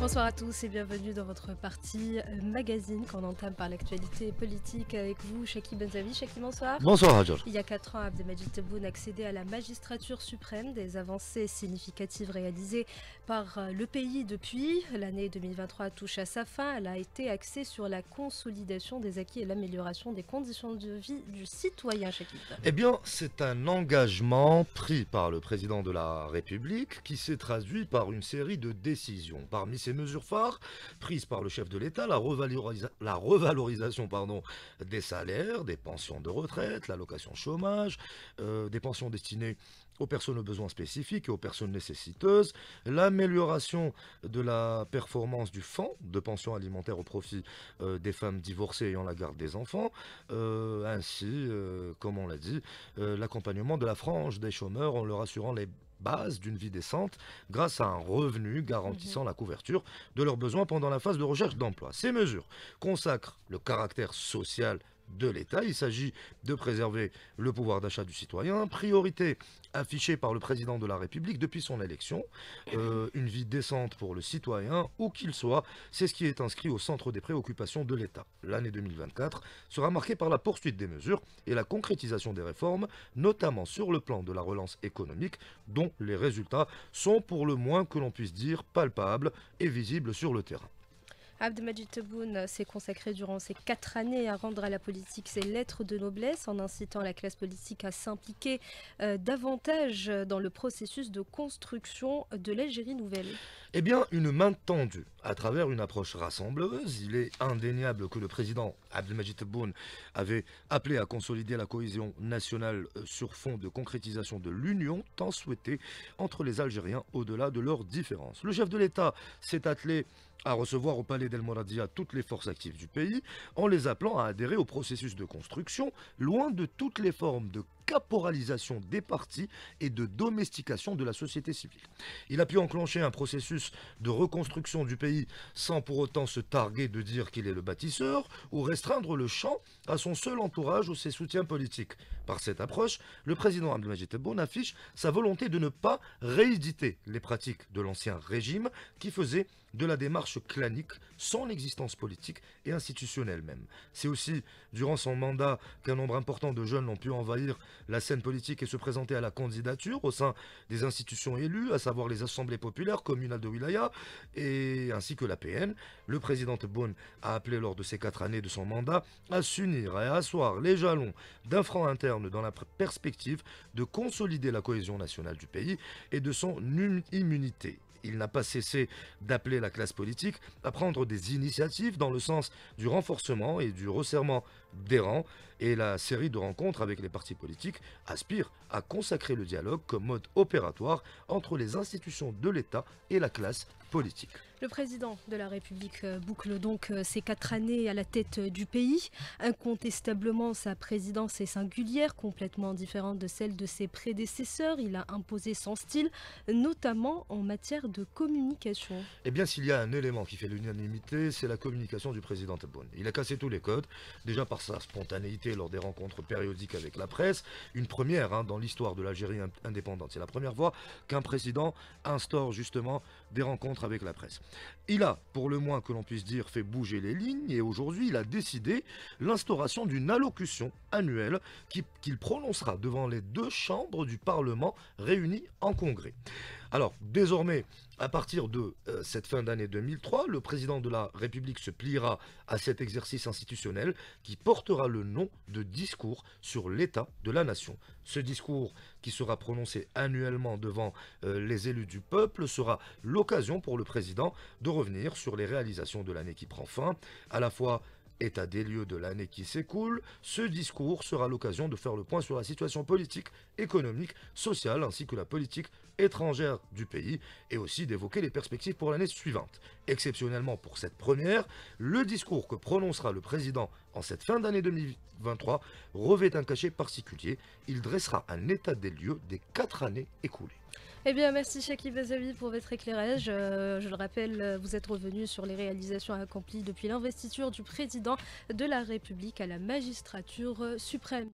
Bonsoir à tous et bienvenue dans votre partie euh, magazine qu'on entame par l'actualité politique avec vous, Chaki Benzavi. Chaki, bonsoir. Bonsoir, Georges. Il y a 4 ans, Abdelmajid Tebboune accédait à la magistrature suprême des avancées significatives réalisées par euh, le pays depuis. L'année 2023 touche à sa fin. Elle a été axée sur la consolidation des acquis et l'amélioration des conditions de vie du citoyen, Chaki. Eh bien, c'est un engagement pris par le président de la République qui s'est traduit par une série de décisions. Parmi ces mesures phares prises par le chef de l'État, la, revalorisation pardon, des salaires, des pensions de retraite, l'allocation chômage, euh, des pensions destinées aux personnes aux besoins spécifiques et aux personnes nécessiteuses, l'amélioration de la performance du fonds de pension alimentaire au profit euh, des femmes divorcées ayant la garde des enfants, euh, ainsi, comme on l'a dit, l'accompagnement de la frange des chômeurs en leur assurant les base d'une vie décente grâce à un revenu garantissant mhm. la couverture de leurs besoins pendant la phase de recherche d'emploi. Ces mesures consacrent le caractère social de l'État. Il s'agit de préserver le pouvoir d'achat du citoyen, priorité affichée par le président de la République depuis son élection, euh, une vie décente pour le citoyen, où qu'il soit, c'est ce qui est inscrit au centre des préoccupations de l'État. L'année 2024 sera marquée par la poursuite des mesures et la concrétisation des réformes, notamment sur le plan de la relance économique, dont les résultats sont pour le moins que l'on puisse dire palpables et visibles sur le terrain. Abdelmajid Tebboune s'est consacré durant ces quatre années à rendre à la politique ses lettres de noblesse en incitant la classe politique à s'impliquer euh, davantage dans le processus de construction de l'Algérie nouvelle. Eh bien, une main tendue. À travers une approche rassembleuse, il est indéniable que le président Abdelmajid Tebboune avait appelé à consolider la cohésion nationale euh, sur fond de concrétisation de l'union tant souhaitée entre les Algériens au-delà de leurs différences. Le chef de l'État s'est attelé à recevoir au palais d'El Moradia toutes les forces actives du pays en les appelant à adhérer au processus de construction, loin de toutes les formes de caporalisation des partis et de domestication de la société civile. Il a pu enclencher un processus de reconstruction du pays sans pour autant se targuer de dire qu'il est le bâtisseur ou restreindre le champ à son seul entourage ou ses soutiens politiques. Par cette approche, le président Abdelmajid Tebboune affiche sa volonté de ne pas rééditer les pratiques de l'ancien régime qui faisait de la démarche clanique sans existence politique et institutionnelle même. C'est aussi durant son mandat qu'un nombre important de jeunes ont pu envahir la scène politique est se présenter à la candidature au sein des institutions élues, à savoir les assemblées populaires, communales de Wilaya, et ainsi que la PN. Le président Tebboune a appelé lors de ces quatre années de son mandat à s'unir et à asseoir les jalons d'un franc interne dans la perspective de consolider la cohésion nationale du pays et de son immunité il n'a pas cessé d'appeler la classe politique à prendre des initiatives dans le sens du renforcement et du resserrement des rangs, et la série de rencontres avec les partis politiques aspire à consacrer le dialogue comme mode opératoire entre les institutions de l'État et la classe politique. Le président de la République euh, boucle donc euh, ses quatre années à la tête euh, du pays. Incontestablement, sa présidence est singulière, complètement différente de celle de ses prédécesseurs. Il a imposé son style, notamment en matière de communication. Eh bien, s'il y a un élément qui fait l'unanimité, c'est la communication du président Tebboune. Il a cassé tous les codes, déjà par sa spontanéité lors des rencontres périodiques avec la presse, une première hein, dans l'histoire de l'Algérie indépendante. C'est la première fois qu'un président instaure justement des rencontres avec la presse. Il a, pour le moins que l'on puisse dire, fait bouger les lignes et aujourd'hui il a décidé l'instauration d'une allocution annuelle qu'il prononcera devant les deux chambres du Parlement réunies en congrès. Alors, désormais, à partir de euh, cette fin d'année 2003, le président de la République se pliera à cet exercice institutionnel qui portera le nom de discours sur l'état de la nation. Ce discours, qui sera prononcé annuellement devant euh, les élus du peuple, sera l'occasion pour le président de revenir sur les réalisations de l'année qui prend fin, à la fois état des lieux de l'année qui s'écoule, ce discours sera l'occasion de faire le point sur la situation politique, économique, sociale ainsi que la politique étrangère du pays et aussi d'évoquer les perspectives pour l'année suivante. Exceptionnellement pour cette première, le discours que prononcera le président en cette fin d'année 2023 revêt un cachet particulier. Il dressera un état des lieux des quatre années écoulées. Eh bien, merci Shaki Bazavi pour votre éclairage. Euh, je le rappelle, euh, vous êtes revenu sur les réalisations accomplies depuis l'investiture du président de la République à la magistrature euh, suprême.